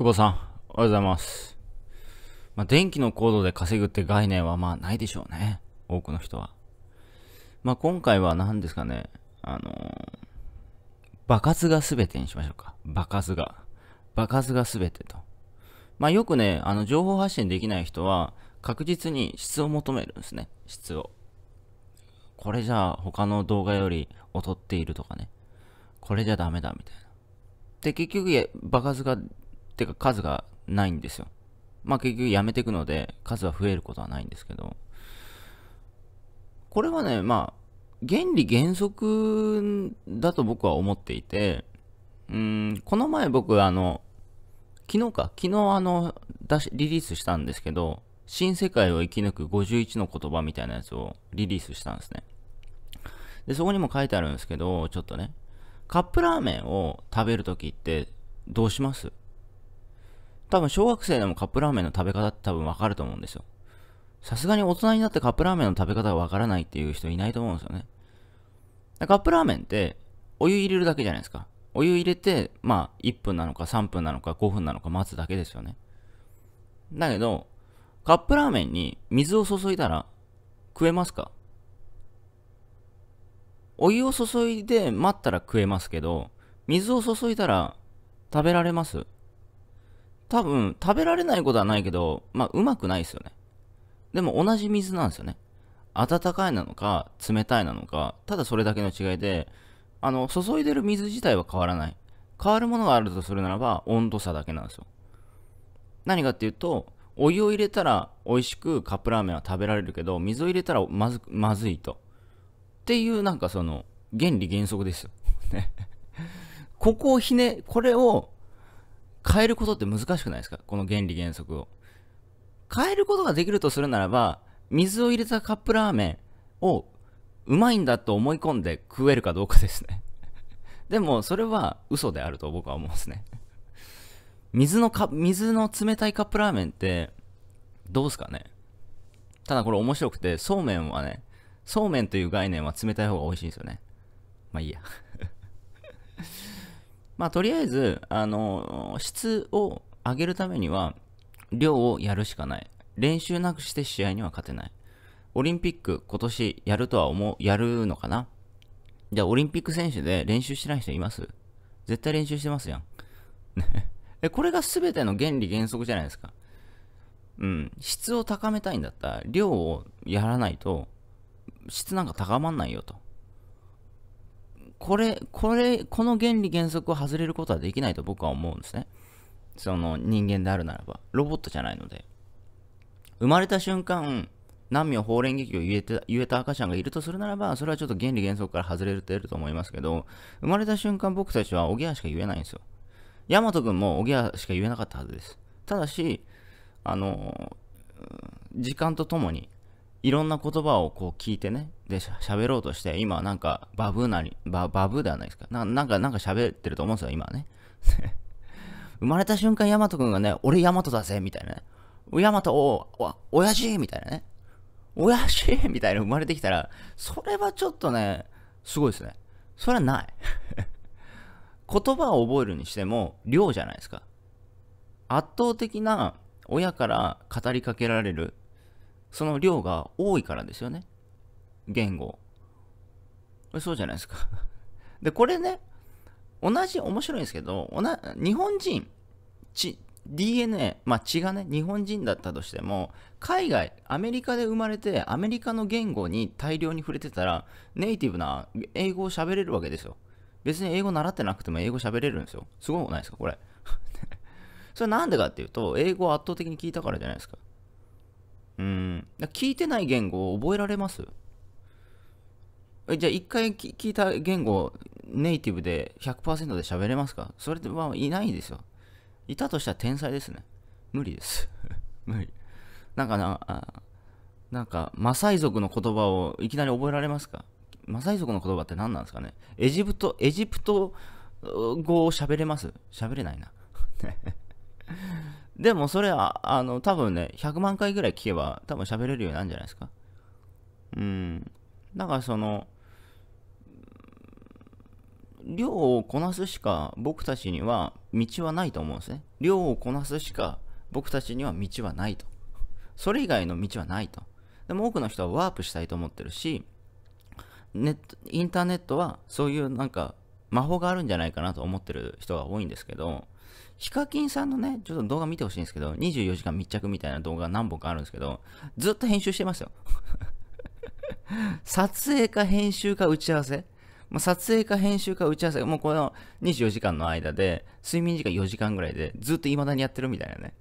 久保さん、おはようございます。まあ、電気のコードで稼ぐって概念はまあないでしょうね。多くの人は。まあ、今回は何ですかね。あのー、爆発が全てにしましょうか。爆発が。爆発が全てと。まあ、よくね、あの、情報発信できない人は、確実に質を求めるんですね。質を。これじゃあ他の動画より劣っているとかね。これじゃダメだみたいな。で、結局、爆発がていうか数がないんですよ。まあ結局やめていくので数は増えることはないんですけど、これはね、まあ、原理原則だと僕は思っていて、うん、この前僕あの、昨日か、昨日あの、出し、リリースしたんですけど、新世界を生き抜く51の言葉みたいなやつをリリースしたんですね。で、そこにも書いてあるんですけど、ちょっとね、カップラーメンを食べるときってどうします多分小学生でもカップラーメンの食べ方って多分わかると思うんですよ。さすがに大人になってカップラーメンの食べ方がわからないっていう人いないと思うんですよね。カップラーメンって、お湯入れるだけじゃないですか。お湯入れて、まあ、1分なのか3分なのか5分なのか待つだけですよね。だけど、カップラーメンに水を注いだら食えますかお湯を注いで待ったら食えますけど、水を注いだら食べられます多分、食べられないことはないけど、まあ、うまくないですよね。でも、同じ水なんですよね。温かいなのか、冷たいなのか、ただそれだけの違いで、あの、注いでる水自体は変わらない。変わるものがあるとするならば、温度差だけなんですよ。何かっていうと、お湯を入れたら美味しくカップラーメンは食べられるけど、水を入れたらまずまずいと。っていうなんかその原理原則ですよ。ね ここをひね、これを変えることって難しくないですかこの原理原則を。変えることができるとするならば、水を入れたカップラーメンをうまいんだと思い込んで食えるかどうかですね でも、それは嘘であると僕は思うんですね水のか、水の冷たいカップラーメンって、どうすかねただこれ面白くて、そうめんはね、そうめんという概念は冷たい方が美味しいんですよね。まあいいやまあ、とりあえず、あの、質を上げるためには、量をやるしかない。練習なくして試合には勝てない。オリンピック今年やるとは思う、やるのかなじゃあオリンピック選手で練習してない人います絶対練習してますやん。えこれが全ての原理原則じゃないですか。うん。質を高めたいんだったら、量をやらないと、質なんか高まんないよと。これ、これ、この原理原則を外れることはできないと僕は思うんですね。その人間であるならば、ロボットじゃないので。生まれた瞬間、難民法連劇を言えて言えた赤ちゃんがいるとするならば、それはちょっと原理原則から外れてると思いますけど、生まれた瞬間僕たちはおぎゃしか言えないんですよ。ヤマト君もおぎゃしか言えなかったはずです。ただし、あの、時間とともに、いろんな言葉をこう聞いてね、で喋ろうとして、今なんかバブなり、ババブではないですか。ななんか、なんか喋ってると思うんですよ、今ね。生まれた瞬間、ヤマト君がね、俺ヤマトだぜ、みたいなね。ヤマト、お、お、親父みたいなね。親父 みたいな生まれてきたら、それはちょっとね、すごいですね。それはない。言葉を覚えるにしても、量じゃないですか。圧倒的な親から語りかけられる、その量が多いからですよね。言語。そうじゃないですか で、これね、同じ、面白いんですけど、日本人、ち DNA、まあ血がね、日本人だったとしても、海外、アメリカで生まれて、アメリカの言語に大量に触れてたら、ネイティブな英語を喋れるわけですよ。別に英語習ってなくても英語喋れるんですよ。すごくないですか、これ。それなんでかっていうと、英語を圧倒的に聞いたからじゃないですか。うん。聞いてない言語を覚えられますえじゃあ一回聞いた言語ネイティブで100%で喋れますかそれはいないですよ。いたとしたら天才ですね。無理です。無理。なんかな、あなんか、マサイ族の言葉をいきなり覚えられますかマサイ族の言葉って何なんですかねエジプト、エジプト語を喋れます喋れないな。でもそれは、あの、多分ね、100万回ぐらい聞けば多分喋れるようになるんじゃないですか。うん。だからその、量をこなすしか僕たちには道はないと思うんですね。量をこなすしか僕たちには道はないと。それ以外の道はないと。でも多くの人はワープしたいと思ってるし、ネット、インターネットはそういうなんか魔法があるんじゃないかなと思ってる人が多いんですけど、ヒカキンさんのね、ちょっと動画見てほしいんですけど、24時間密着みたいな動画何本かあるんですけど、ずっと編集してますよ。撮影か編集か打ち合わせまあ、撮影か編集か打ち合わせ、もうこの24時間の間で、睡眠時間4時間ぐらいで、ずっと未だにやってるみたいなね。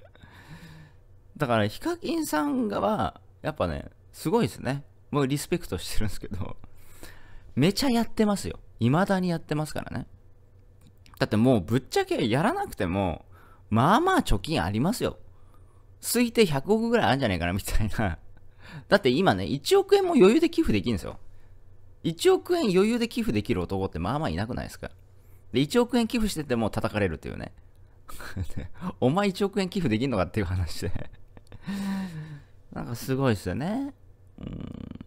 だから、ヒカキンさんは、やっぱね、すごいですね。もうリスペクトしてるんですけど、めちゃやってますよ。未だにやってますからね。だってもうぶっちゃけやらなくても、まあまあ貯金ありますよ。推定100億ぐらいあるんじゃないかなみたいな。だって今ね、1億円も余裕で寄付できるんですよ。1億円余裕で寄付できる男ってまあまあいなくないですかで、1億円寄付してても叩かれるっていうね。お前1億円寄付できんのかっていう話で なんかすごいですよね。うん。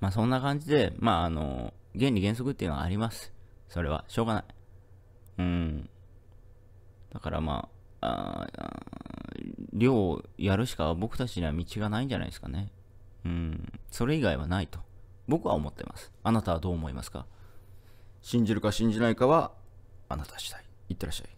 まあそんな感じで、まああの、原理原則っていうのはあります。それは、しょうがない。うん。だからまあ、あ量をやるしか僕たちには道がないんじゃないですかね。うん。それ以外はないと。僕は思ってます。あなたはどう思いますか信じるか信じないかはあなた次第。いってらっしゃい。